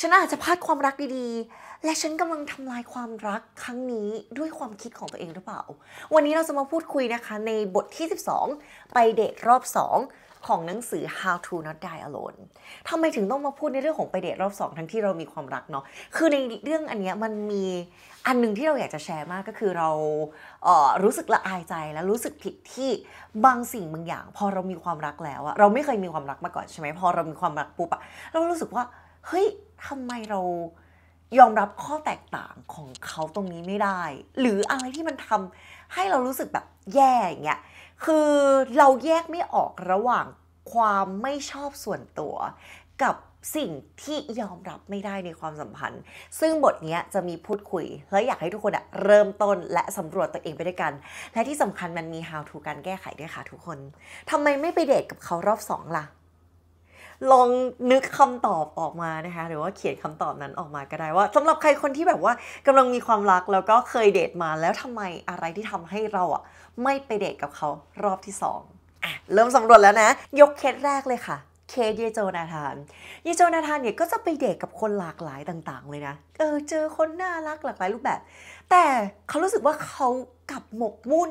ฉันอาจจะพลาดความรักดีๆ และฉันกำลังทำลายความรักครั้งนี้ด้วยความคิดของตัวเองหรือเปล่า วันนี้เราจะมาพูดคุยนะคะในบทที่ 12 ไปเดทรอบ 2 ของหนังสือ How to Not Die Alone ทำไมถึงต้องมาพูดในเรื่องของไปเดทรอบสองทั้งที่เรามีความรักเนาะ คือในเรื่องอันเนี้ยมันมีอันหนึ่งที่เราอยากจะแชร์มากก็คือเราเรู้สึกละอายใจและรู้สึกผิดที่บางสิ่งบางอย่าง พอเรามีความรักแล้วอะเราไม่เคยมีความรักมาก่อนใช่ไหมพอเรามีความรักปุ๊บอะเรารู้สึกว่าเฮ้ยทำไมเรายอมรับข้อแตกต่างของเขาตรงนี้ไม่ได้ หรืออะไรที่มันทำให้เรารู้สึกแบบแย่อย่างเงี้ย คือเราแยกไม่ออกระหว่างความไม่ชอบส่วนตัว กับสิ่งที่ยอมรับไม่ได้ในความสัมพันธ์ ซึ่งบทนี้จะมีพูดคุยและอยากให้ทุกคนอะเริ่มต้นและสำรวจตัวเองไปด้วยกัน และที่สำคัญมันมี how to การแก้ไขด้วยค่ะทุกคนทำไมไม่ไปเดทกับเขารอบสองล่ะลองนึกคำตอบออกมานะคะ หรือว่าเขียนคำตอบนั้นออกมาก็ได้ว่า สำหรับใครคนที่แบบว่ากำลังมีความรักแล้วก็เคยเดทมาแล้วทำไมอะไรที่ทำให้เราอ่ะไม่ไปเดทกับเขารอบที่2อ่ะเริ่มสำรวจแล้วนะ ยกเคสแรกเลยค่ะเคสเยโจนาธานเยโจนาธานเนี่ยก็จะไปเดทกับคนหลากหลายต่าง ๆ เลยนะเออเจอคนน่ารักหลากหลายรูปแบบ แต่เขารู้สึกว่าเขากับหมกมุ่น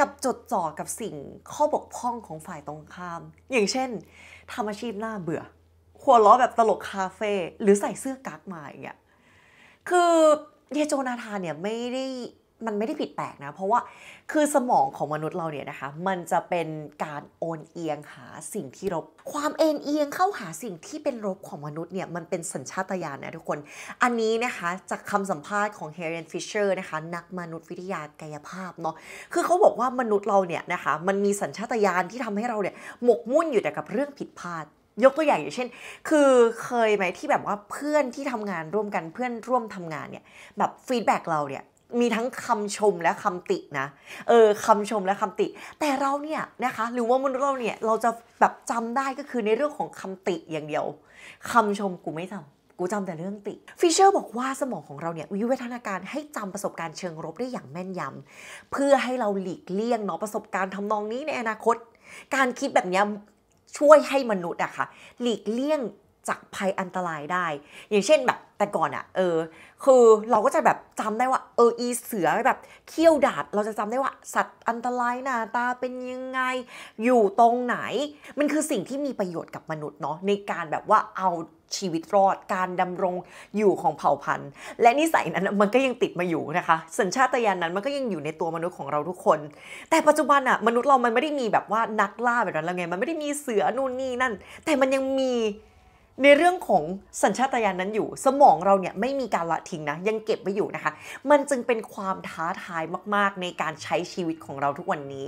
กับจดจ่อกับสิ่งข้อบกพร่องของฝ่ายตรงข้าม อย่างเช่นทำอาชีพหน้าเบื่อหัวล้อแบบตลกคาเฟ่หรือใส่เสื้อกั๊กมาอย่างเงี้ยคือเยโจนาธานเนี่ยไม่ได้มันไม่ได้ผิดแปลกนะ เพราะว่าคือสมองของมนุษย์เราเนี่ยนะคะ มันจะเป็นการโอนเอียงหาสิ่งที่ลบความเอ็นเอียงเข้าหาสิ่งที่เป็นลบของมนุษย์เนี่ย มันเป็นสัญชาตญาณนะทุกคน อันนี้นะคะจากคำสัมภาษณ์ของเฮเรนฟิชเชอร์นะคะนักมนุษยวิทยากายภาพเนาะ คือเขาบอกว่ามนุษย์เราเนี่ยนะคะ มันมีสัญชาตญาณที่ทำให้เราเนี่ยหมกมุ่นอยู่แต่กับเรื่องผิดพลาด ยกตัวอย่างอย่างเช่น คือเคยไหมที่แบบว่าเพื่อนที่ทำงานร่วมกันเพื่อนร่วมทำงานเนี่ยแบบฟีดแบ็กเราเนี่ยมีทั้งคำชมและคำตินะ เออคำชมและคำติ แต่เราเนี่ยนะคะหรือว่ามนุษย์เราเนี่ยเราจะแบบจำได้ก็คือในเรื่องของคำติอย่างเดียว คำชมกูไม่จำกูจำแต่เรื่องติฟิเชอร์บอกว่าสมองของเราเนี่ยวิวัฒนาการให้จำประสบการณ์เชิงรบได้อย่างแม่นยำ เพื่อให้เราหลีกเลี่ยงเนาะประสบการณ์ทำนองนี้ในอนาคต การคิดแบบนี้ช่วยให้มนุษย์อะค่ะหลีกเลี่ยงจากภัยอันตรายได้ อย่างเช่นแบบ แต่ก่อนอะเออ คือเราก็จะแบบจำได้ว่า เออ อีเสือ แบบ เขี้ยวดาบเราจะจำได้ว่าสัตว์อันตรายหน้าตาเป็นยังไง อยู่ตรงไหน มันคือสิ่งที่มีประโยชน์กับมนุษย์เนาะในการแบบว่าเอาชีวิตรอด การดำรงอยู่ของเผ่าพันธุ์ และนิสัยนั้นมันก็ยังติดมาอยู่นะคะ สัญชาตญาณนั้น มันก็ยังอยู่ในตัวมนุษย์ของเราทุกคน แต่ปัจจุบันอะมนุษย์เรามันไม่ได้มีแบบว่านักล่าแบบนั้นแล้วไง มันไม่ได้มีเสือนู่นนี่นั่น แต่มันยังมีในเรื่องของสัญชาตญาณนนั้นอยู่ สมองเราเนี่ยไม่มีการละทิ้งนะยังเก็บไว้อยู่นะคะ มันจึงเป็นความท้าทายมาก ๆในการใช้ชีวิตของเราทุกวันนี้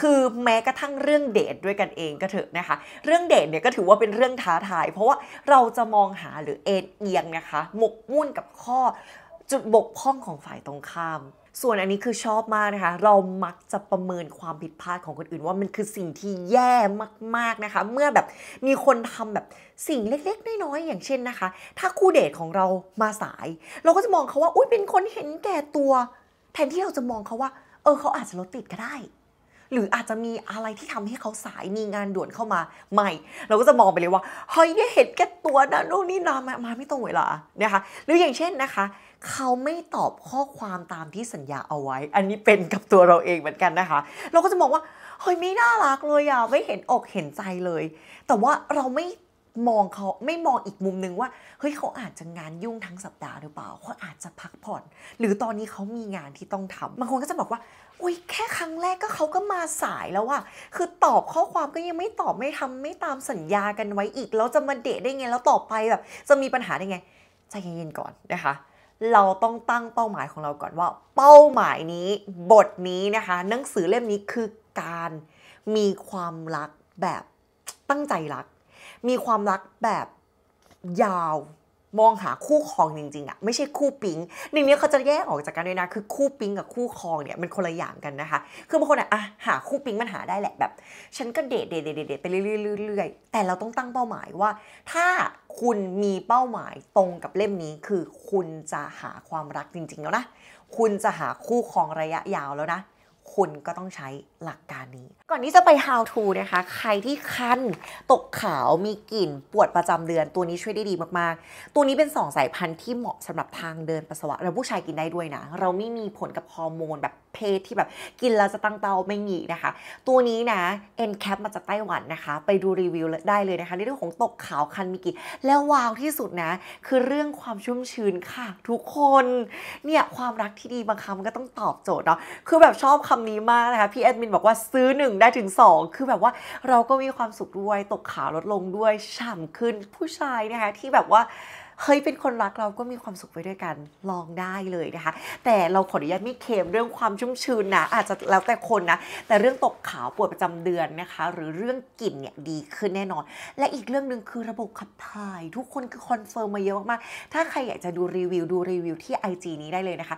คือแม้กระทั่งเรื่องเดทด้วยกันเองก็เถอะนะคะ เรื่องเดทเนี่ยก็ถือว่าเป็นเรื่องท้าทาย เพราะว่าเราจะมองหาหรือเอ็นเอียงนะคะหมกมุ่นกับข้อ จุดบกพร่องของฝ่ายตรงข้ามส่วนอันนี้คือชอบมากนะคะ เรามักจะประเมินความผิดพลาดของคนอื่น ว่ามันคือสิ่งที่แย่มากๆนะคะ เมื่อแบบมีคนทำแบบสิ่งเล็กๆน้อยๆอย่างเช่นนะคะ ถ้าคู่เดทของเรามาสาย เราก็จะมองเขาว่า อุ้ยเป็นคนเห็นแก่ตัว แทนที่เราจะมองเขาว่า เออ เขาอาจจะรถติดก็ได้ หรืออาจจะมีอะไรที่ทำให้เขาสายมีงานด่วนเข้ามาใหม่ เราก็จะมองไปเลยว่าเฮ้ยเนี่ยเห็นแก่ตัวนะนู่นนี่นามามาไม่ตรงเวลานะคะหรืออย่างเช่นนะคะเขาไม่ตอบข้อความตามที่สัญญาเอาไว้ อันนี้เป็นกับตัวเราเองเหมือนกันนะคะ เราก็จะบอกว่า เฮ้ยไม่น่ารักเลยอ่ะไม่เห็นอกเห็นใจเลย แต่ว่าเราไม่มองเขา ไม่มองอีกมุมนึงว่า เฮ้ยเขาอาจจะงานยุ่งทั้งสัปดาห์หรือเปล่า เขาอาจจะพักผ่อน หรือตอนนี้เขามีงานที่ต้องทำบางคนก็จะบอกว่า อุ้ยแค่ครั้งแรกก็เขาก็มาสายแล้วอะคือตอบข้อความก็ยังไม่ตอบไม่ทำไม่ตามสัญญากันไว้อีก แล้วจะมาเดทได้ไง แล้วต่อไปแบบจะมีปัญหาได้ไง ใจเย็นๆก่อนนะคะเราต้องตั้งเป้าหมายของเราก่อนว่า เป้าหมายนี้บทนี้นะคะหนังสือเล่มนี้คือการมีความรักแบบตั้งใจรัก มีความรักแบบยาวมองหาคู่ครองจริงๆอะไม่ใช่คู่ปิงหนึ่งเนี้ยเขาจะแยกออกจากกันด้วยนะ คือคู่ปิงกับคู่ครองเนี่ยมันคนละอย่างกันนะคะคือบางคนอะหาคู่ปิงมันหาได้แหละแบบ ฉันก็เดทเดทเดทเดทไปเรื่อยๆแต่เราต้องตั้งเป้าหมายว่า ถ้าคุณมีเป้าหมายตรงกับเล่มนี้คือคุณจะหาความรักจริง ๆ แล้วนะคุณจะหาคู่ครองระยะยาวแล้วนะคุณก็ต้องใช้หลักการนี้ ก่อนที่จะไป how to นะคะ ใครที่คัน ตกขาว มีกลิ่น ปวดประจำเดือน ตัวนี้ช่วยได้ดีมากๆ ตัวนี้เป็น2สายพันธุ์ที่เหมาะสำหรับทางเดินปัสสาวะ แล้วผู้ชายกินได้ด้วยนะ เราไม่มีผลกับฮอร์โมนแบบเทศที่แบบกินแล้วจะตั้งเตาไม่หงีนะคะ ตัวนี้นะ็นแคปมาจากไต้หวันนะคะ ไปดูรีวิวได้เลยนะคะในเรื่องของตกขาวคันมิกิแล้ววาวที่สุดนะ คือเรื่องความชุ่มชื้นค่ะ ทุกคนเนี่ยความรักที่ดีบางคำมันก็ต้องตอบโจทย์เนาะ คือแบบชอบคำนี้มากนะคะ พี่แอดมินบอกว่าซื้อ 1 ได้ถึง 2 คือแบบว่าเราก็มีความสุขด้วยตกขาวลดลงด้วยฉ่ำขึ้นผู้ชายนะคะที่แบบว่าเฮ้ยเป็นคนรักเราก็มีความสุขไปด้วยกันลองได้เลยนะคะ แต่เราขออนุญาตไม่เคมเรื่องความชุ่มชื้นนะอาจจะแล้วแต่คนนะแต่เรื่องตกขาวปวดประจำเดือนนะคะ หรือเรื่องกลิ่นเนี่ยดีขึ้นแน่นอน และอีกเรื่องหนึ่งคือระบบขับถ่าย ทุกคนคือคอนเฟิร์มมาเยอะมากๆถ้าใครอยากจะดูรีวิวดูรีวิวที่ IG นี้ได้เลยนะคะ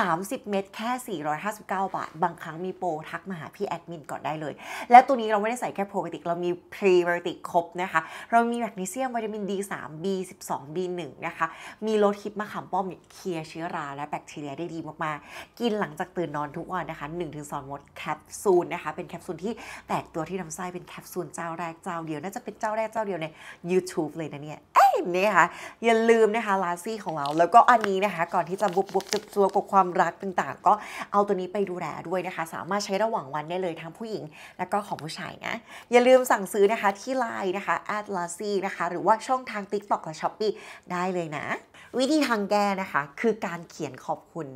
30 เม็ดแค่ 459 บาท บางครั้งมีโปรทักมาหาพี่แอดมินก่อนได้เลย และตัวนี้เราไม่ได้ใส่แค่โปรไบโอติกเรามีพรีไบโอติกครบนะคะเรามีแมกนีเซียมวิตามิน D3 B12 B1 1นะคะมีโลทิปมะขามป้อมเคลียร์เชื้อราและแบคทีเรียได้ดีมากๆกินหลังจากตื่นนอนทุกวันนะคะ1-2มดแคปซูลนะคะเป็นแคปซูลที่แตกตัวที่ลำไส้เป็นแคปซูลเจ้าแรกเจ้าเดียว น่าจะเป็นเจ้าแรกเจ้าเดียวใน YouTube เลยนะเนี่ยมนี่ค่ะอย่าลืมนะคะลาซี่ของเรา แล้วก็อันนี้นะคะ ก่อนที่จะบุบบุบจุบซัวกับความรักต่างๆ ก็เอาตัวนี้ไปดูแลด้วยนะคะ สามารถใช้ระหว่างวันได้เลยทั้งผู้หญิง และก็ของผู้ชายนะอย่าลืมสั่งซื้อนะคะที่ไลน์นะคะอด l a ซี่นะคะหรือว่าช่องทาง TikTok และ s h อ p e e ได้เลยนะวิธีทางแก้นะคะคือการเขียนขอบคุณ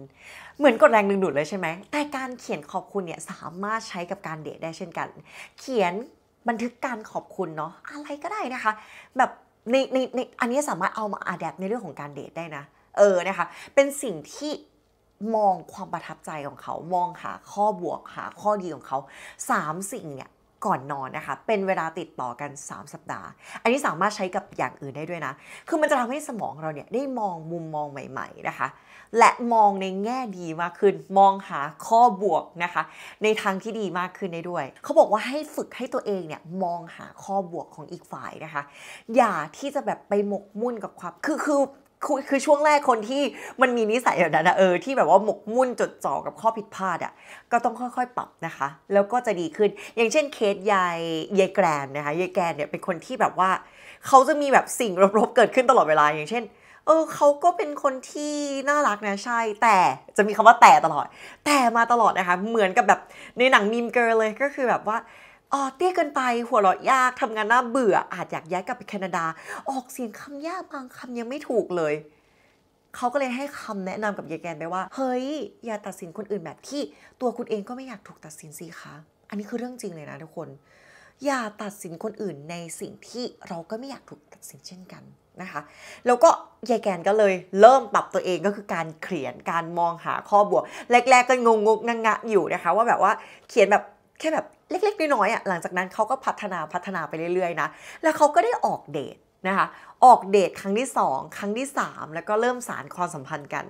เหมือนกดแรงดึงดูดเลยใช่ไหมแต่การเขียนขอบคุณเนี่ยสามารถใช้กับการเดทได้เช่นกัน เขียนบันทึกการขอบคุณเนาะอะไรก็ได้นะคะ แบบในในในอันนี้สามารถเอามาอัดแอปในเรื่องของการเดทได้นะเออนะคะ เป็นสิ่งที่มองความประทับใจของเขามองหาข้อบวกหาข้อดีของเขา 3 สิ่งเนี่ยก่อนนอนนะคะ เป็นเวลาติดต่อกัน 3 สัปดาห์ อันนี้สามารถใช้กับอย่างอื่นได้ด้วยนะ คือมันจะทำให้สมองเราเนี่ยได้มองมุมมองใหม่ ๆ นะคะ และมองในแง่ดีมากขึ้น มองหาข้อบวกนะคะในทางที่ดีมากขึ้นได้ด้วย เขาบอกว่าให้ฝึกให้ตัวเองเนี่ยมองหาข้อบวกของอีกฝ่ายนะคะ อย่าที่จะแบบไปหมกมุ่นกับความ คือคือคือช่วงแรกคนที่มันมีนิสัยแบบนั้นนะเออที่แบบว่าหมกมุ่นจดจ่อกับข้อผิดพลาดอะ่ะก็ต้องค่อยๆปรับนะคะ แล้วก็จะดีขึ้นอย่างเช่นเคสยายยายแกรนนะคะยายแกรนเนี่ย เป็นคนที่แบบว่าเขาจะมีแบบสิ่งลบๆเกิดขึ้นตลอดเวลาอย่างเช่น เออเขาก็เป็นคนที่น่ารักนะใช่ แต่จะมีคำว่าแต่ตลอด แต่มาตลอดนะคะเหมือนกับแบบในหนังมีมเกิร์เลยก็คือแบบว่าอ๋อเตี้ยเกินไปหัวเราะยากทำงานน่าเบื่ออาจอยากย้ายกลับไปแคนาดา ออกเสียงคำยากบางคำยังไม่ถูกเลยเขาก็เลยให้คำแนะนำกับยายแกนไปว่าเฮ้ยอย่าตัดสินคนอื่นแบบที่ตัวคุณเองก็ไม่อยากถูกตัดสินสิคะอันนี้คือเรื่องจริงเลยนะทุกคน อย่าตัดสินคนอื่นในสิ่งที่เราก็ไม่อยากถูกตัดสินเช่นกันนะคะแล้วก็ยายแกนก็เลยเริ่มปรับตัวเองก็คือการเขียนการมองหาข้อบวกแรกๆก็งงงงงะอยู่นะคะ ว่าแบบว่าเขียนแบบค่แบบ เล็ก ๆ น้อยๆอ่ะ หลังจากนั้นเขาก็พัฒนาพัฒนาไปเรื่อย ๆ นะ แล้วเขาก็ได้ออกเดทนะคะ ออกเดทครั้งที่ 2 ครั้งที่ 3 แล้วก็เริ่มสารความสัมพันธ์กัน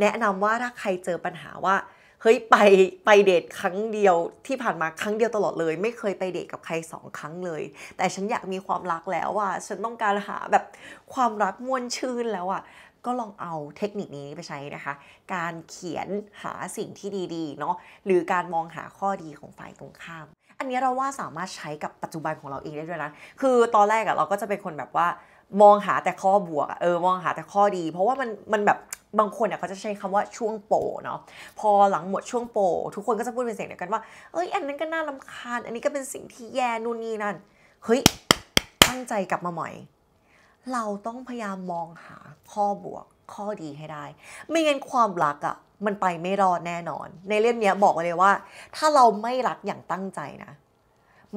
แนะนำว่าถ้าใครเจอปัญหาว่า เฮ้ย ไปไปเดทครั้งเดียวที่ผ่านมาครั้งเดียวตลอดเลย ไม่เคยไปเดทกับใครสองครั้งเลย แต่ฉันอยากมีความรักแล้วว่าฉันต้องการหาแบบความรักมวนชื่นแล้วอ่ะก็ลองเอาเทคนิคนี้ไปใช้นะคะ การเขียนหาสิ่งที่ดี ๆ เนาะ หรือการมองหาข้อดีของฝ่ายตรงข้าม อันนี้เราว่าสามารถใช้กับปัจจุบันของเราเองได้ด้วยนะ คือตอนแรกอะเราก็จะเป็นคนแบบว่า มองหาแต่ข้อบวก เออมองหาแต่ข้อดี เพราะว่ามันมันแบบบางคนเนี่ยเขาจะใช้คำว่าช่วงโปเนาะ พอหลังหมดช่วงโป ทุกคนก็จะพูดเป็นเสียงเดียวกันว่า เอ้ย อันนั้นก็น่าลาคาญ อันนี้ก็เป็นสิ่งที่แย่นู่นนี่นั่น เฮ้ยตั้งใจกลับมาใหม่เราต้องพยายามมองหาข้อบวกข้อดีให้ได้ ไม่งั้นความรักอะ่ะมันไปไม่รอดแน่นอน ในเรื่องนี้บอกไว้เลยว่า ถ้าเราไม่รักอย่างตั้งใจนะ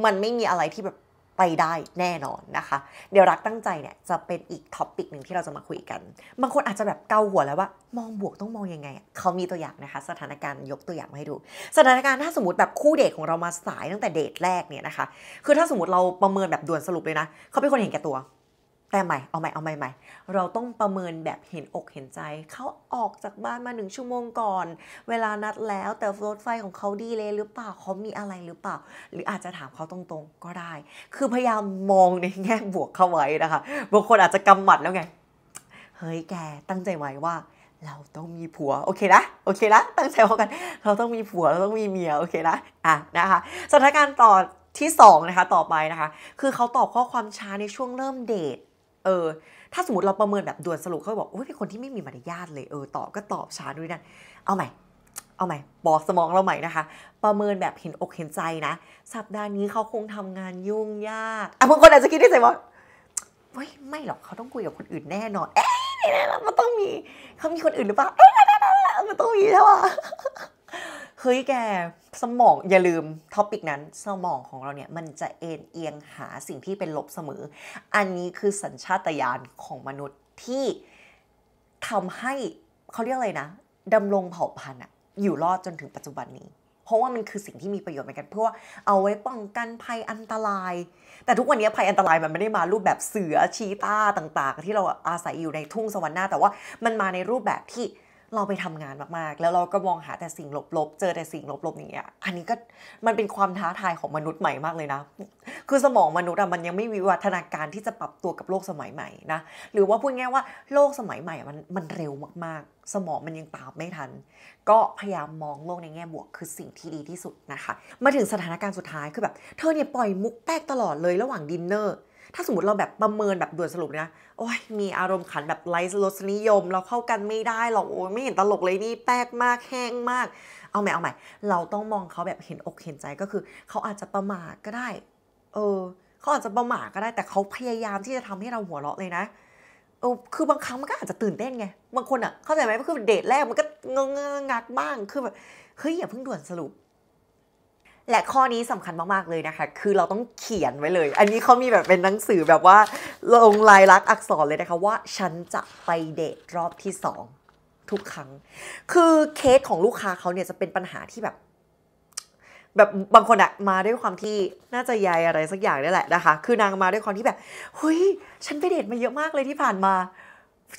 มันไม่มีอะไรที่แบบไปได้แน่นอนนะคะ เดี๋ยวรักตั้งใจเนี่ยจะเป็นอีกท็อปิกหนึ่งที่เราจะมาคุยกัน บางคนอาจจะแบบเกาหัวแล้วว่า มองบวกต้องมองยังไง เขามีตัวอย่างนะคะ สถานการณ์ยกตัวอย่างมาให้ดู สถานการณ์ถ้าสมมติแบบคู่เดทของเรามาสายตั้งแต่เดทแรกเนี่ยนะคะ คือถ้าสมมติเราประเมินแบบด่วนสรุปเลยนะ เขาเป็นคนเห็นแก่ตัวแต่ใหม่ เอาใหม่เอาใหม่ใหม่เราต้องประเมินแบบเห็นอกเห็นใจ เขาออกจากบ้านมาหนึ่งชั่วโมงก่อน เวลานัดแล้วแต่รถไฟของเขาดีเลยหรือเปล่าเขามีอะไรหรือเปล่า หรืออาจจะถามเขาตรงๆก็ได้ คือพยายามมองในแง่บวกเข้าไว้นะคะ บางคนอาจจะกำหมัดแล้วไง เฮ้ยแกตั้งใจไว้ว่า เราต้องมีผัว โอเคนะ โอเคนะ ตั้งใจพอกัน เราต้องมีผัว เราต้องมีเมีย โอเคนะ อ่ะนะคะ สถานการณ์ต่อที่2นะคะ ต่อไปนะคะ คือเขาตอบข้อความช้าในช่วงเริ่มเดทเออ ถ้าสมมติเราประเมินแบบด่วนสรุปเขาบอกโอ้ยเป็นคนที่ไม่มีมารยาทเลย เออ ตอบก็ตอบช้าด้วยนั่น เอาใหม่ เอาใหม่ บอกสมองเราใหม่นะคะ ประเมินแบบเห็นอกเห็นใจนะ สัปดาห์นี้เขาคงทำงานยุ่งยาก อ่ะบางคนอาจจะคิดได้ใจว่าเฮ้ย ไม่หรอกเขาต้องคุยกับคนอื่นแน่นอน เอ๊ะมันต้องมี เขามีคนอื่นหรือเปล่า เอ๊ะมันต้องมีใช่ปะเฮ้ยแกสมองอย่าลืมท็อปิกนั้นสมองของเราเนี่ย มันจะเอ็นเอียงหาสิ่งที่เป็นลบเสมอ อันนี้คือสัญชาตญาณของมนุษย์ที่ทำให้เขาเรียกอะไรนะดำรงเผ่าพันธุ์อยู่รอดจนถึงปัจจุบันนี้ เพราะว่ามันคือสิ่งที่มีประโยชน์เหมือนกัน เพื่อเอาไว้ป้องกันภัยอันตราย แต่ทุกวันนี้ภัยอันตรายมันไม่ได้มารูปแบบเสือชีตาต่างๆ ที่เราอาศัยอยู่ในทุ่งสวรรค์หน้าแต่ว่ามันมาในรูปแบบที่เราไปทำงานมากๆ แล้วเราก็มองหาแต่สิ่งลบๆ เจอแต่สิ่งลบๆ อย่างเงี้ย อันนี้ก็มันเป็นความท้าทายของมนุษย์ใหม่มากเลยนะ คือสมองมนุษย์อะมันยังไม่วิวัฒนาการที่จะปรับตัวกับโลกสมัยใหม่นะ หรือว่าพูดง่ายว่าโลกสมัยใหม่มันมันเร็วมากๆ สมองมันยังตามไม่ทัน ก็พยายามมองโลกในแง่บวกคือสิ่งที่ดีที่สุดนะคะ มาถึงสถานการณ์สุดท้ายคือแบบเธอเนี่ยปล่อยมุกแป๊กตลอดเลยระหว่างดินเนอร์ถ้าสมมติเราแบบประเมินแบบด่วนสรุปนะโอ้ยมีอารมณ์ขันแบบไร้รสนิยม เราเข้ากันไม่ได้หรอกโอ้ยไม่เห็นตลกเลยนี่แป๊กมากแห้งมาก เอาใหม่เอาใหม่ เราต้องมองเขาแบบเห็นอกเห็นใจก็คือเขาอาจจะประมาทก็ได้เออเขาอาจจะประมาทก็ได้ แต่เขาพยายามที่จะทำให้เราหัวเราะเลยนะเออคือบางครั้งมันก็อาจจะตื่นเต้นไงบางคนอ่ะ เข้าใจไหมก็คือเดทแรกมันก็งงงักบ้างคือแบบเฮ้ยอย่าเพิ่งด่วนสรุปและข้อนี้สำคัญมากๆเลยนะคะ คือเราต้องเขียนไว้เลย อันนี้เขามีแบบเป็นหนังสือแบบว่าลงลายลักษณ์อักษรเลยนะคะ ว่าฉันจะไปเดทรอบที่ 2 ทุกครั้ง คือเคสของลูกค้าเขาเนี่ยจะเป็นปัญหาที่แบบ แบบบางคนอะมาด้วยความที่น่าจะยายอะไรสักอย่างนี่แหละนะคะ คือนางมาด้วยความที่แบบเฮ้ยฉันไปเดทมาเยอะมากเลยที่ผ่านมา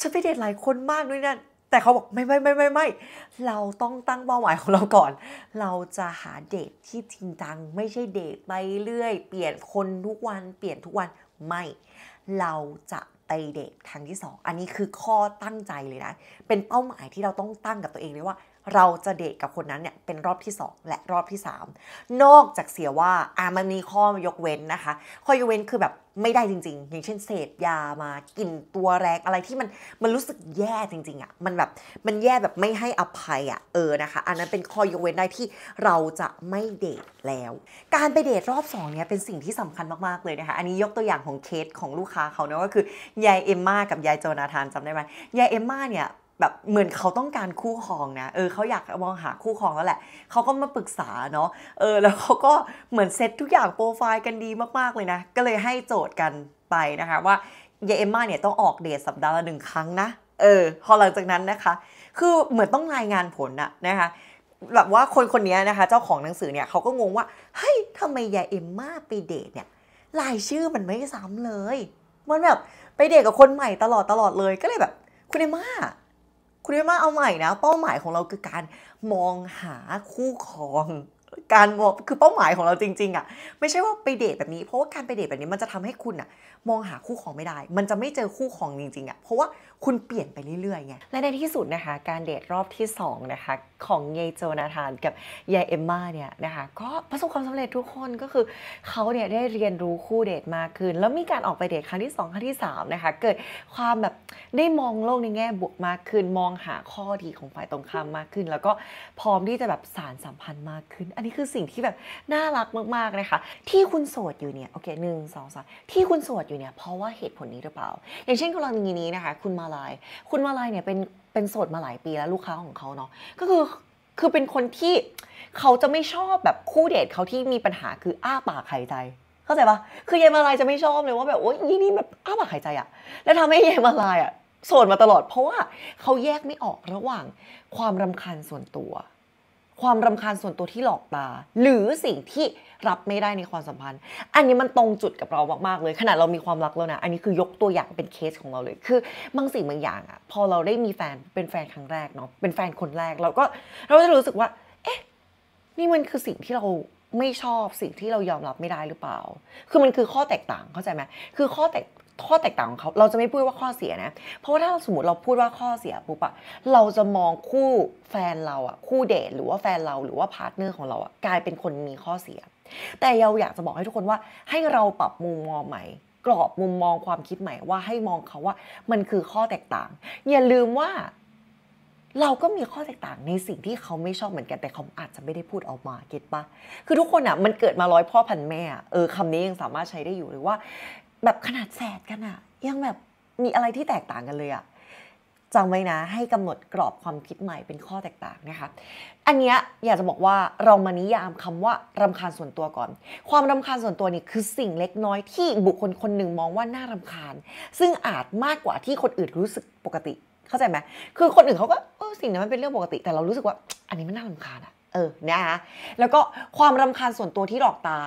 ฉันไปเดทหลายคนมากด้วยนะแต่เขาบอกไม่ไม่ไม่ไม่ไม่ เราต้องตั้งเป้าหมายของเราก่อน เราจะหาเดทที่จริงจังไม่ใช่เดทไปเรื่อย เปลี่ยนคนทุกวันเปลี่ยนทุกวันไม่ เราจะไปเดทครั้งที่2อันนี้คือข้อตั้งใจเลยนะ เป็นเป้าหมายที่เราต้องตั้งกับตัวเองเลยว่าเราจะเดทกับคนนั้นเนี่ยเป็นรอบที่ 2 และรอบที่ 3 นอกจากเสียว่าอ่า มันมีข้อยกเว้นนะคะข้อยกเว้นคือแบบไม่ได้จริงๆ อย่างเช่นเสพยามากินตัวแรงอะไรที่มันมันรู้สึกแย่จริงๆอะ่ะมันแบบมันแย่แบบไม่ให้อภัยอะ่ะเออนะคะ อันนั้นเป็นข้อยกเว้นได้ที่เราจะไม่เดทแล้ว การไปเดทรอบ2เนี่ยเป็นสิ่งที่สำคัญมากๆเลยนะคะ อันนี้ยกตัวอย่างของเคสของลูกค้าเขาเนะก็คือยายเอมมากับยายโจนาธานจำได้ไหมยายเอมมาเนี่ยแบบเหมือนเขาต้องการคู่ครองนะ เออเขาอยากมองหาคู่ครองแล้วแหละ เขาก็มาปรึกษาเนาะ เออแล้วเขาก็เหมือนเซ็ตทุกอย่างโปรไฟล์กันดีมากๆเลยนะ ก็เลยให้โจทย์กันไปนะคะ ว่า ยายเอมมาเนี่ยต้องออกเดทสัปดาห์ละหนึ่งครั้งนะ เออ พอหลังจากนั้นนะคะ คือเหมือนต้องรายงานผลอะนะคะ แบบว่าคนคนนี้นะคะ เจ้าของหนังสือเนี่ยเขาก็งงว่า เฮ้ยทำไมยายเอมมาไปเดทเนี่ยลายชื่อมันไม่ซ้ำเลย มันแบบไปเดทกับคนใหม่ตลอดตลอดเลย ก็เลยแบบ คุณเอมมาคุณพี่มาเอาใหม่นะ เป้าหมายของเราคือการมองหาคู่ครองการมองคือเป้าหมายของเราจริงๆอ่ะไม่ใช่ว่าไปเดทแบบนี้เพราะว่าการไปเดทแบบนี้มันจะทำให้คุณอ่ะมองหาคู่ของไม่ได้ มันจะไม่เจอคู่ของจริงๆอ่ะเพราะว่าคุณเปลี่ยนไปเรื่อยๆไงและในที่สุดนะคะการเดทรอบที่2นะคะของเยโจนาธานกับยายเอมมาเนี่ยนะคะก็ประสบความสำเร็จทุกคนก็คือเขาเนี่ยได้เรียนรู้คู่เดทมากขึ้น แล้วมีการออกไปเดทครั้งที่2ครั้งที่3นะคะเกิดความแบบได้มองโลกในแง่บวกมากขึ้น มองหาข้อดีของฝ่ายตรงข้ามมากขึ้น แล้วก็พร้อมที่จะแบบสารสัมพันธ์มากขึ้นนนี้คือสิ่งที่แบบน่ารักมากๆนะคะ ที่คุณโสดอยู่เนี่ย โอเคหนึ่งสองสามที่คุณโสดอยู่เนี่ย เพราะว่าเหตุผลนี้หรือเปล่า อย่างเช่นกรณีนี้นะคะคุณมาลาย คุณมาลายเนี่ยเป็น เป็นโสดมาหลายปีแล้ว ลูกค้าของเขาเนาะก็คือคือเป็นคนที่เขาจะไม่ชอบแบบคู่เดทเขาที่มีปัญหาคืออ้าปากหายใจ เข้าใจปะคือยายมาลายจะไม่ชอบเลยว่าแบบโอ้ยี่นี่แบบอ้าปากหายใจอะแล้วทำให้ยายมาลายอะโสดมาตลอด เพราะว่าเขาแยกไม่ออกระหว่างความรำคาญส่วนตัวความรำคาญส่วนตัวที่หลอกตาหรือสิ่งที่รับไม่ได้ในความสัมพันธ์ อันนี้มันตรงจุดกับเรามากๆเลยขนาดเรามีความรักแล้วนะอันนี้คือยกตัวอย่างเป็นเคสของเราเลย คือบางสิ่งบางอย่างอะพอเราได้มีแฟนเป็นแฟนครั้งแรกเนาะเป็นแฟนคนแรกเราก็ เราจะรู้สึกว่า เอ๊ะ นี่มันคือสิ่งที่เราไม่ชอบสิ่งที่เรายอมรับไม่ได้หรือเปล่า คือมันคือข้อแตกต่างเข้าใจไหมคือข้อแตกข้อแตกต่างของเขาเราจะไม่พูดว่าข้อเสียนะ เพราะว่าถ้าสมมติเราพูดว่าข้อเสียปุ๊บอะเราจะมองคู่แฟนเราอะคู่เดทหรือว่าแฟนเราหรือว่าพาร์ทเนอร์ของเราอะกลายเป็นคนมีข้อเสีย แต่เราอยากจะบอกให้ทุกคนว่า ให้เราปรับมุมมองใหม่กรอบมุมมองความคิดใหม่ว่าให้มองเขาว่ามันคือข้อแตกต่างอย่าลืมว่าเราก็มีข้อแตกต่างในสิ่งที่เขาไม่ชอบเหมือนกัน แต่เขาอาจจะไม่ได้พูดออกมาเก็ตปะคือทุกคนอะ่ะมันเกิดมาร้อยพ่อพันแม่เออคำนี้ยังสามารถใช้ได้อยู่หรือว่าแบบขนาดแสดกันอะยังแบบมีอะไรที่แตกต่างกันเลยอะจำไว้นะให้กำหนดกรอบความคิดใหม่เป็นข้อแตกต่างนะคะอันเนี้ยอยากจะบอกว่าเรามานิยามคำว่ารำคาญส่วนตัวก่อน ความรำคาญส่วนตัวนี่คือสิ่งเล็กน้อยที่บุคคลคนหนึ่งมองว่าน่ารำคาญ ซึ่งอาจมากกว่าที่คนอื่นรู้สึกปกติ เข้าใจไหมคือคนอื่นเขาก็เออสิ่งนั้นมันเป็นเรื่องปกติ แต่เรารู้สึกว่าอันนี้มันน่ารำคาญอะเออนะคะแล้วก็ความรำคาญส่วนตัวที่หลอกตา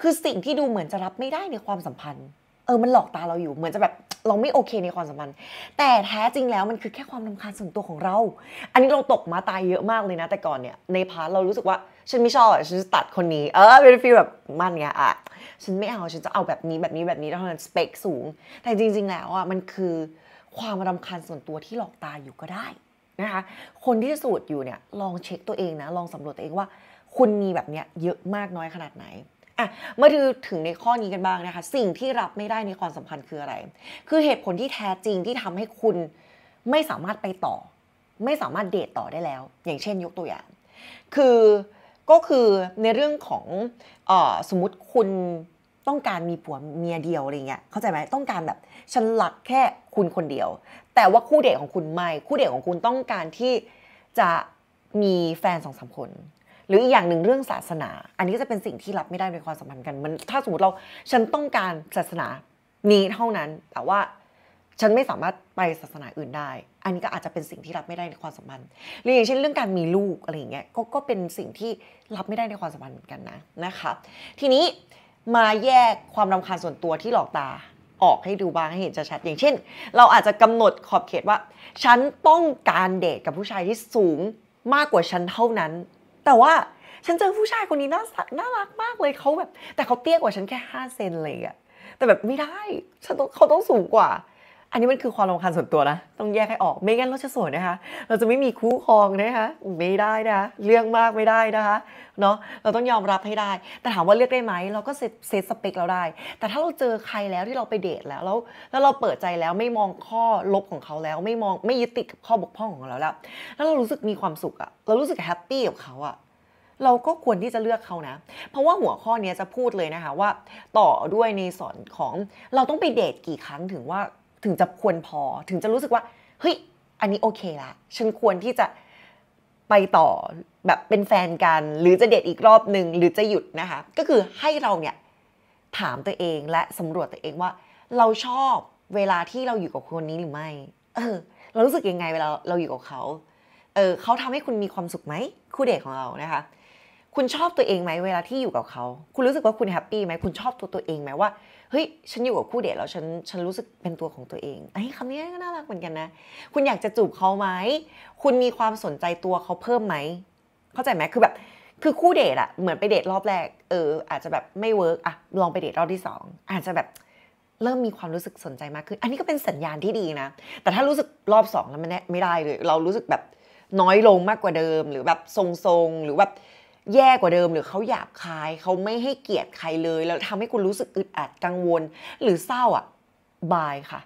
คือสิ่งที่ดูเหมือนจะรับไม่ได้ในความสัมพันธ์เออ มันหลอกตาเราอยู่ เหมือนจะแบบเราไม่โอเคในความสัมพันธ์ แต่แท้จริงแล้วมันคือแค่ความลำคาญส่วนตัวของเรา อันนี้เราตกมาตายเยอะมากเลยนะ แต่ก่อนเนี่ยในพาร์ทเรา รู้สึกว่าฉันไม่ชอบฉันจะตัดคนนี้ เออ เป็นฟีลแบบมันเงี่ยอ่ะ ฉันไม่เอา ฉันจะเอาแบบนี้แบบนี้แบบนี้เท่านั้น สเปคสูง แต่จริง ๆ แล้วอ่ะ มันคือ ความรำคาญส่วนตัวที่หลอกตาอยู่ก็ได้นะคะ คนที่สูดอยู่เนี่ย ลองเช็คตัวเองนะ ลองสำรวจตัวเองว่าคุณมีแบบเนี้ยเยอะมากน้อยขนาดไหนอ่ะมาดูถึงในข้อนี้กันบ้างนะคะ สิ่งที่รับไม่ได้ในความสัมพันธ์คืออะไร คือเหตุผลที่แท้จริงที่ทำให้คุณไม่สามารถไปต่อ ไม่สามารถเดทต่อได้แล้ว อย่างเช่น ยกตัวอย่าง คือก็คือในเรื่องของอสมมติคุณต้องการมีผัวเมียเดียวอะไรเงี้ยเข้าใจไหมต้องการแบบ ฉันหลักแค่คุณคนเดียว แต่ว่าคู่เดทของคุณไม่ คู่เดทของคุณต้องการที่จะมีแฟนสองสามคนหรืออีกอย่างหนึ่งเรื่องศาสนา อันนี้จะเป็นสิ่งที่รับไม่ได้ในความสัมพันธ์กันมัน ถ้าสมมติเราฉันต้องการศาสนานี้เท่านั้น แต่ว่าฉันไม่สามารถไปศาสนาอื่นได้ อันนี้ก็อาจจะเป็นสิ่งที่รับไม่ได้ในความสัมพันธ์หรืออย่างเช่น เรื่องการมีลูกอะไรอย่างเงี้ยก็ก็เป็นสิ่งที่รับไม่ได้ในความสัมพันธ์เหมือนกันนะนะคะทีนี้มาแยกความรำคาญส่วนตัวที่หลอกตาออกให้ดูบางให้เห็นจะชัดอย่างเช่น เราอาจจะกำหนดขอบเขตว่า ฉันต้องการเดทกับผู้ชายที่สูงมากกว่าฉันเท่านั้นแต่ว่า ฉันเจอผู้ชายคนนี้น่าน่ารักมากเลยเขาแบบ แต่เขาเตี้ยกว่าฉันแค่ห้าเซนเลยอะแต่แบบไม่ได้ฉันเขาต้องสูงกว่าอันนี้มันคือความรำคาญส่วนตัวนะ ต้องแยกให้ออก ไม่งั้นเราจะสวยนะคะ เราจะไม่มีคู่ครองนะคะ ไม่ได้นะคะเรื่องมากไม่ได้นะคะ เนาะเราต้องยอมรับให้ได้ แต่ถามว่าเลือกได้ไหม เราก็เซตสเปคเราได้ แต่ถ้าเราเจอใครแล้วที่เราไปเดทแล้วแล้ว แล้วเราเปิดใจแล้วไม่มองข้อลบของเขาแล้ว ไม่มองไม่ยึดติดกับข้อบกพร่องของเราแล้ว แล้วเรารู้สึกมีความสุขอะเรารู้สึกแฮปปี้กับเขาอะเราก็ควรที่จะเลือกเขานะ เพราะว่าหัวข้อนี้จะพูดเลยนะคะว่า ต่อด้วยในสอนของเราต้องไปเดทกี่ครั้งถึงว่าถึงจะควรพอถึงจะรู้สึกว่า เฮ้ยอันนี้โอเคละ ฉันควรที่จะไปต่อแบบเป็นแฟนกันหรือจะเดทอีกรอบหนึ่งหรือจะหยุดนะคะก็คือให้เราเนี่ย ถามตัวเองและสำรวจตัวเองว่า เราชอบเวลาที่เราอยู่กับคนนี้หรือไม่ เออเรารู้สึกยังไง เวลาเราอยู่กับเขา เออเขาทำให้คุณมีความสุขไหมคู่เดทของเรานะคะคุณชอบตัวเองไหมเวลาที่อยู่กับเขา คุณรู้สึกว่าคุณแฮปปี้ไหมคุณชอบตัวตัวเองไหมว่าเฮ้ย ฉันอยู่กับคู่เดทแล้วฉัน ฉันรู้สึกเป็นตัวของตัวเองไอ้คำนี้ก็น่ารักเหมือนกันนะ คุณอยากจะจูบเขาไหม คุณมีความสนใจตัวเขาเพิ่มไหม เข้าใจไหมคือแบบ คือคู่เดทอะเหมือนไปเดทรอบแรก เออ อาจจะแบบไม่เวิร์กอะลองไปเดทรอบที่2อาจจะแบบ เริ่มมีความรู้สึกสนใจมากขึ้น อันนี้ก็เป็นสัญญาณที่ดีนะ แต่ถ้ารู้สึกรอบสองแล้วมันไม่ได้เลย เรารู้สึกแบบน้อยลงมากกว่าเดิม หรือแบบทรงๆ หรือแบบแย่กว่าเดิมหรือเขาหยาบคายเขาไม่ให้เกียรติใครเลย แล้วทำให้คุณรู้สึกอึดอัดกังวลหรือเศร้าอ่ะ บายค่ะ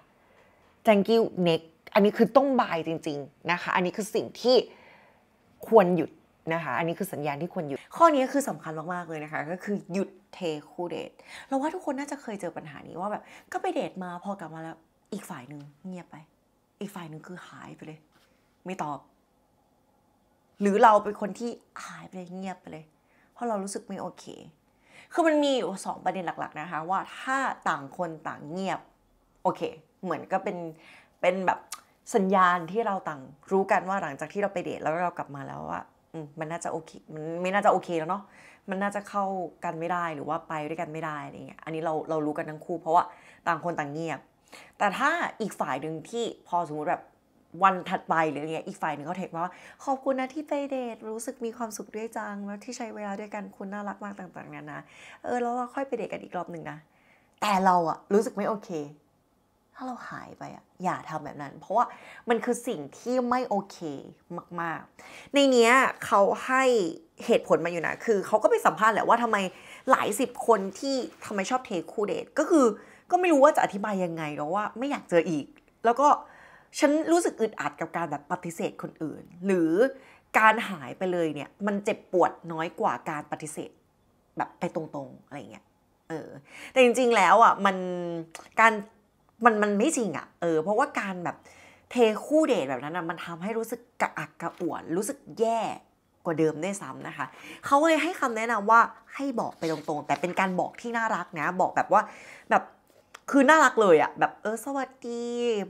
thank you next อันนี้คือต้องบายจริง ๆ นะคะ อันนี้คือสิ่งที่ควรหยุดนะคะ อันนี้คือสัญญาณที่ควรหยุด ข้อนี้คือสำคัญมาก ๆ เลยนะคะ ก็คือหยุดเทคู่เดทเราว่าทุกคนน่าจะเคยเจอปัญหานี้ว่าแบบก็ไปเดทมาพอกลับมาแล้วอีกฝ่ายหนึ่งเงียบไป อีกฝ่ายหนึ่งคือหายไปเลย ไม่ตอบหรือเราเป็นคนที่หายไปเลยเงียบไปเลย เพราะเรารู้สึกไม่โอเคคือมันมีอยู่สองประเด็นหลักๆนะคะว่าถ้าต่างคนต่างเงียบโอเค เหมือนก็เป็นเป็นแบบสัญญาณที่เราต่างรู้กันว่าหลังจากที่เราไปเดทแล้วเรากลับมาแล้วว่ามันน่าจะโอเคมันไม่น่าจะโอเคแล้วเนาะมันน่าจะเข้ากันไม่ได้หรือว่าไปด้วยกันไม่ได้อะไรเงี้ยอันนี้เราเรารู้กันทั้งคู่เพราะว่าต่างคนต่างเงียบ แต่ถ้าอีกฝ่ายหนึ่งที่พอสมมติแบบวันถัดไปหรืออะไรเงี้ยอีกฝ่ายหนึ่งเขาเทคว่า ขอบคุณนะที่ไปเดทรู้สึกมีความสุขด้วยจังแล้วที่ใช้เวลาด้วยกันคุณน่ารักมากต่าง ๆนานาเออแล้วเราค่อยไปเดทกันอีกรอบหนึ่งนะ แต่เราอะรู้สึกไม่โอเคถ้าเราหายไปอะอย่าทำแบบนั้น เพราะว่ามันคือสิ่งที่ไม่โอเคมาก ๆ ในเนี้ยเขาให้เหตุผลมาอยู่นะคือเขาก็ไปสัมภาษณ์แหละว่าทำไมหลายสิบคนที่ทำไมชอบเทคคู่เดทก็คือก็ไม่รู้ว่าจะอธิบายยังไงพราะว่าไม่อยากเจออีก แล้วก็ฉันรู้สึกอึดอัดกับการแบบปฏิเสธคนอื่น หรือการหายไปเลยเนี่ย มันเจ็บปวดน้อยกว่าการปฏิเสธ แบบไปตรงๆอะไรเงี้ยเออ แต่จริงๆแล้วอ่ะมันการมันมันไม่จริงอ่ะเออเพราะว่าการแบบเทคู่เดทแบบนั้นอ่ะมันทำให้รู้สึกกระอักกระอ่วน รู้สึกแย่กว่าเดิมได้ซ้ำนะคะ เขาเลยให้คำแนะนำว่าให้บอกไปตรงๆ แต่เป็นการบอกที่น่ารักนะบอกแบบว่าแบบคือน่ารักเลยอะแบบเออสวัสดี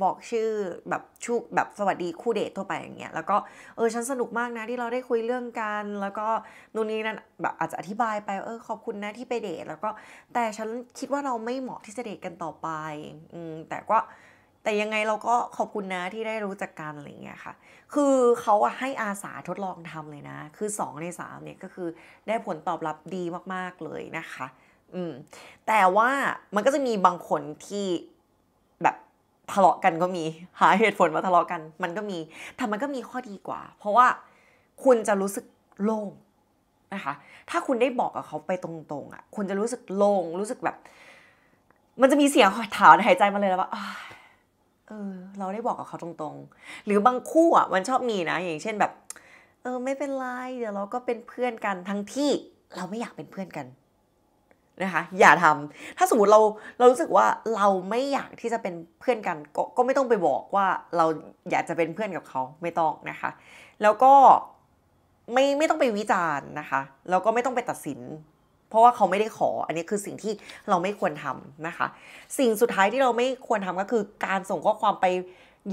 บอกชื่อแบบชุกแบบสวัสดีคู่เดททั่วไปอย่างเงี้ยแล้วก็เออ ฉันสนุกมากนะที่เราได้คุยเรื่องกัน แล้วก็นู่นนี่นั่นแบบอาจจะอธิบายไปเออขอบคุณนะที่ไปเดทแล้วก็แต่ฉันคิดว่าเราไม่เหมาะที่จะเดทกันต่อไปอืมแต่ก็แต่ยังไงเราก็ขอบคุณนะที่ได้รู้จักกันอะไรเงี้ยค่ะ คือเขาอะให้อาสาทดลองทำเลยนะ คือ2ใน3เนี่ยก็คือได้ผลตอบรับดีมากๆเลยนะคะอืมแต่ว่ามันก็จะมีบางคนที่แบบทะเลาะกันก็มีหาเหตุผลมาทะเลาะกันมันก็มีแต่มันก็มีข้อดีกว่า เพราะว่าคุณจะรู้สึกโล่งนะคะ ถ้าคุณได้บอกกับเขาไปตรงๆอ่ะคุณจะรู้สึกโล่งรู้สึกแบบ มันจะมีเสียงถาวหายใจมาเลยแล้วว่าเออ เราได้บอกกับเขาตรงๆ หรือบางคู่อ่ะมันชอบมีนะอย่างเช่นแบบ เออไม่เป็นไรเดี๋ยวเราก็เป็นเพื่อนกันทั้งที่เราไม่อยากเป็นเพื่อนกันนะคะอย่าทำถ้าสมมติเราเรารู้สึกว่าเราไม่อยากที่จะเป็นเพื่อนกันกก็ไม่ต้องไปบอกว่าเราอยากจะเป็นเพื่อนกับเขาไม่ต้องนะคะ แล้วก็ไม่ไม่ต้องไปวิจารณ์นะคะ แล้วก็ไม่ต้องไปตัดสิน เพราะว่าเขาไม่ได้ขอ อันนี้คือสิ่งที่เราไม่ควรทำนะคะ สิ่งสุดท้ายที่เราไม่ควรทำก็คือการส่งข้อความไป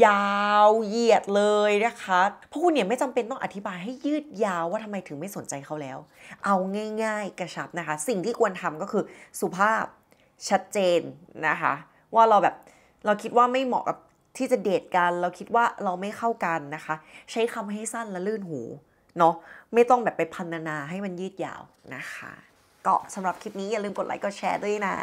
ยาวเหยียดเลยนะคะเพราะคุณเนี่ยไม่จำเป็นต้องอธิบายให้ยืดยาวว่าทำไมถึงไม่สนใจเขาแล้ว เอาง่ายๆ กระชับนะคะ สิ่งที่ควรทำก็คือสุภาพชัดเจนนะคะ ว่าเราแบบเราคิดว่าไม่เหมาะกับที่จะเดทกัน เราคิดว่าเราไม่เข้ากันนะคะ ใช้คำให้สั้นและลื่นหู เนาะไม่ต้องแบบไปพันนาให้มันยืดยาวนะคะ ก็สำหรับคลิปนี้อย่าลืมกดไลค์กดแชร์ด้วยนะ